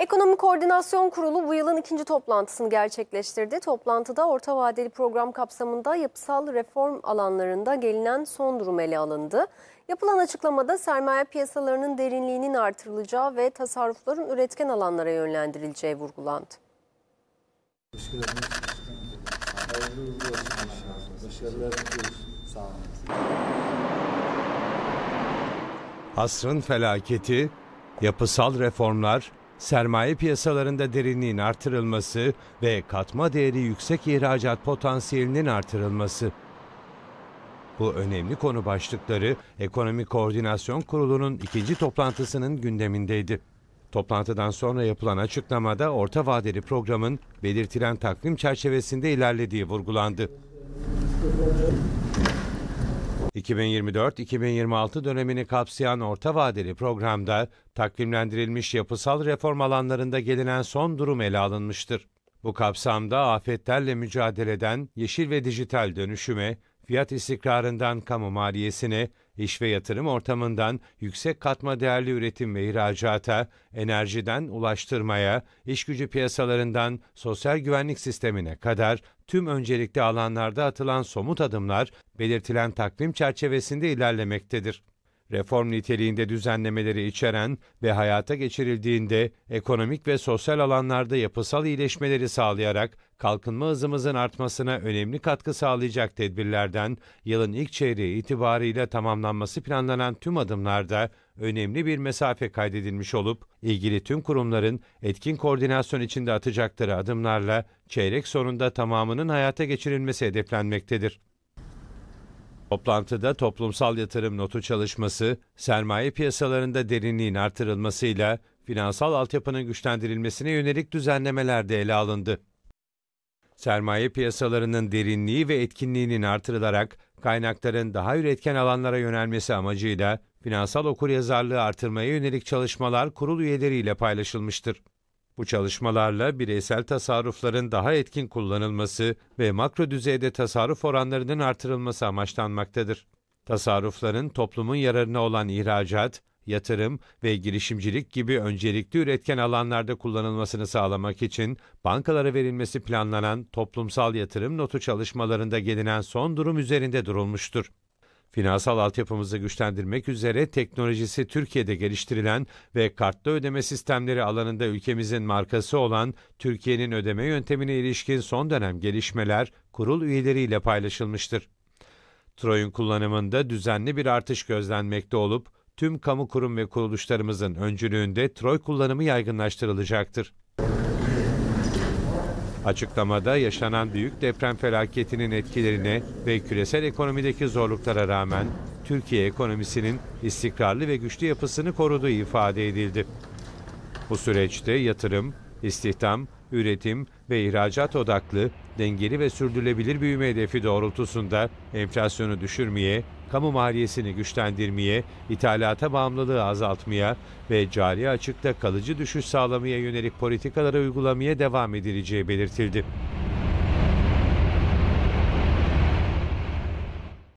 Ekonomi Koordinasyon Kurulu bu yılın ikinci toplantısını gerçekleştirdi. Toplantıda orta vadeli program kapsamında yapısal reform alanlarında gelinen son durum ele alındı. Yapılan açıklamada sermaye piyasalarının derinliğinin artırılacağı ve tasarrufların üretken alanlara yönlendirileceği vurgulandı. Asrın felaketi, yapısal reformlar, sermaye piyasalarında derinliğin artırılması ve katma değeri yüksek ihracat potansiyelinin artırılması. Bu önemli konu başlıkları Ekonomi Koordinasyon Kurulu'nun ikinci toplantısının gündemindeydi. Toplantıdan sonra yapılan açıklamada orta vadeli programın belirtilen takvim çerçevesinde ilerlediği vurgulandı. 2024-2026 dönemini kapsayan orta vadeli programda takvimlendirilmiş yapısal reform alanlarında gelinen son durum ele alınmıştır. Bu kapsamda afetlerle mücadeleden yeşil ve dijital dönüşüme, fiyat istikrarından kamu maliyesine, iş ve yatırım ortamından yüksek katma değerli üretim ve ihracata, enerjiden ulaştırmaya, iş gücü piyasalarından sosyal güvenlik sistemine kadar tüm öncelikli alanlarda atılan somut adımlar belirtilen takvim çerçevesinde ilerlemektedir reform niteliğinde düzenlemeleri içeren ve hayata geçirildiğinde ekonomik ve sosyal alanlarda yapısal iyileşmeleri sağlayarak kalkınma hızımızın artmasına önemli katkı sağlayacak tedbirlerden yılın ilk çeyreği itibarıyla tamamlanması planlanan tüm adımlarda önemli bir mesafe kaydedilmiş olup ilgili tüm kurumların etkin koordinasyon içinde atacakları adımlarla çeyrek sonunda tamamının hayata geçirilmesi hedeflenmektedir. Toplantıda toplumsal yatırım notu çalışması, sermaye piyasalarında derinliğin artırılmasıyla finansal altyapının güçlendirilmesine yönelik düzenlemeler de ele alındı. Sermaye piyasalarının derinliği ve etkinliğinin artırılarak kaynakların daha üretken alanlara yönelmesi amacıyla finansal okuryazarlığı artırmaya yönelik çalışmalar kurul üyeleriyle paylaşılmıştır. Bu çalışmalarla bireysel tasarrufların daha etkin kullanılması ve makro düzeyde tasarruf oranlarının artırılması amaçlanmaktadır. Tasarrufların toplumun yararına olan ihracat, yatırım ve girişimcilik gibi öncelikli üretken alanlarda kullanılmasını sağlamak için bankalara verilmesi planlanan toplumsal yatırım notu çalışmalarında gelinen son durum üzerinde durulmuştur. Finansal altyapımızı güçlendirmek üzere teknolojisi Türkiye'de geliştirilen ve kartlı ödeme sistemleri alanında ülkemizin markası olan Türkiye'nin ödeme yöntemine ilişkin son dönem gelişmeler kurul üyeleriyle paylaşılmıştır. Troy'un kullanımında düzenli bir artış gözlenmekte olup tüm kamu kurum ve kuruluşlarımızın öncülüğünde Troy kullanımı yaygınlaştırılacaktır. Açıklamada yaşanan büyük deprem felaketinin etkilerine ve küresel ekonomideki zorluklara rağmen Türkiye ekonomisinin istikrarlı ve güçlü yapısını koruduğu ifade edildi. Bu süreçte yatırım, istihdam, üretim ve ihracat odaklı dengeli ve sürdürülebilir büyüme hedefi doğrultusunda enflasyonu düşürmeye, kamu maliyesini güçlendirmeye, ithalata bağımlılığı azaltmaya ve cari açıkta kalıcı düşüş sağlamaya yönelik politikalara uygulamaya devam edileceği belirtildi.